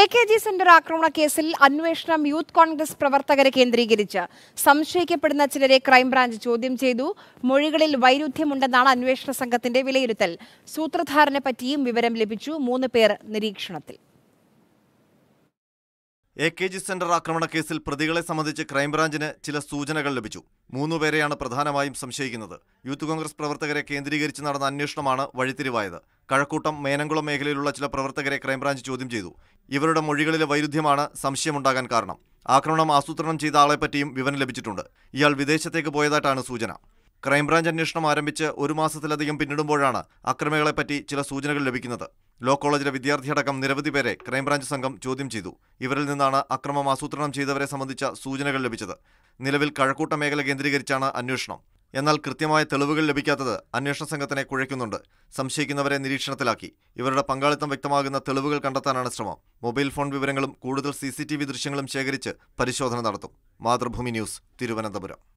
A K G centre ആക്രമണ കേസിൽ അന്വേഷണം യൂത്ത് കോൺഗ്രസ് പ്രവർത്തകരെ കേന്ദ്രീകരിച്ച് സംശയിക്കപ്പെടുന്ന ചിലരെ ക്രൈംബ്രാഞ്ച് ചോദ്യം ചെയ്തു മൊഴികളിൽ വൈരുദ്ധ്യമുണ്ടെന്നാണ് അന്വേഷണ സംഘത്തിന്റെ വിലയിരുത്തൽ സൂത്രധാരനെ പറ്റിയും വിവരം ലഭിച്ചു മൂന്ന് പേർ നിരീക്ഷണത്തിൽ എ കെ ജി സെന്റർ ആക്രമണ കേസിൽ പ്രതികളെ സംബന്ധിച്ച് ക്രൈംബ്രാഞ്ചിന് ചില സൂചനകൾ ലഭിച്ചു മൂന്നുപേരെയാണ് പ്രധാനമായും സംശയിക്കുന്നത് യൂത്ത് കോൺഗ്രസ് പ്രവർത്തകരെ കേന്ദ്രീകരിച്ച് നടന്ന അന്വേഷണമാണ് വഴിത്തിരിവായത് കഴക്കൂട്ടം മേനംകുളം മേഖലയിലുള്ള ചില പ്രവർത്തകരെ ക്രൈംബ്രാഞ്ച് ചോദ്യം ചെയ്തു ഇവരുടെ മൊഴികളിലെ വൈരുദ്ധ്യമാണ് സംശയമുണ്ടാകാൻ കാരണം ആക്രമണം ആസൂത്രണം ചെയ്ത ആളെപ്പറ്റിയും വിവരം ലഭിച്ചിട്ടുണ്ട് ഇയാൾ വിദേശത്തേക്ക് പോയതായിട്ടാണ് സൂചന ക്രൈംബ്രാഞ്ച് അന്വേഷണം ആരംഭിച്ച് ഒരു മാസത്തിലധികം പിന്നിടുമ്പോഴാണ് അക്രമികളെപ്പറ്റി ചില സൂചനകൾ ലഭിക്കുന്നത് ലോ കോളേജിലെ വിദ്യാർത്ഥിയടക്കം നിരവധി പേരെ ക്രൈംബ്രാഞ്ച് സംഘം ചോദ്യം ചെയ്തു ഇവരിൽ നിന്നാണ് അക്രമം ആസൂത്രണം ചെയ്തവരെ സംബന്ധിച്ച സൂചനകൾ ലഭിച്ചത് നിലവിൽ കഴക്കൂട്ട മേഖല കേന്ദ്രീകരിച്ചാണ് അന്വേഷണം എന്നാൽ കൃത്യമായ തെളിവുകൾ ലഭിക്കാത്തത് അന്വേഷണ സംഘത്തിനെ കുഴയ്ക്കുന്നുണ്ട് സംശയിക്കുന്നവരെ നിരീക്ഷണത്തിലാക്കി ഇവരുടെ പങ്കാളിത്തം വ്യക്തമാകുന്ന തെളിവുകൾ കണ്ടെത്താനാണ് ശ്രമം മൊബൈൽ ഫോൺ വിവരങ്ങളും കൂടുതൽ സി ദൃശ്യങ്ങളും ശേഖരിച്ച് പരിശോധന നടത്തും മാതൃഭൂമി ന്യൂസ് തിരുവനന്തപുരം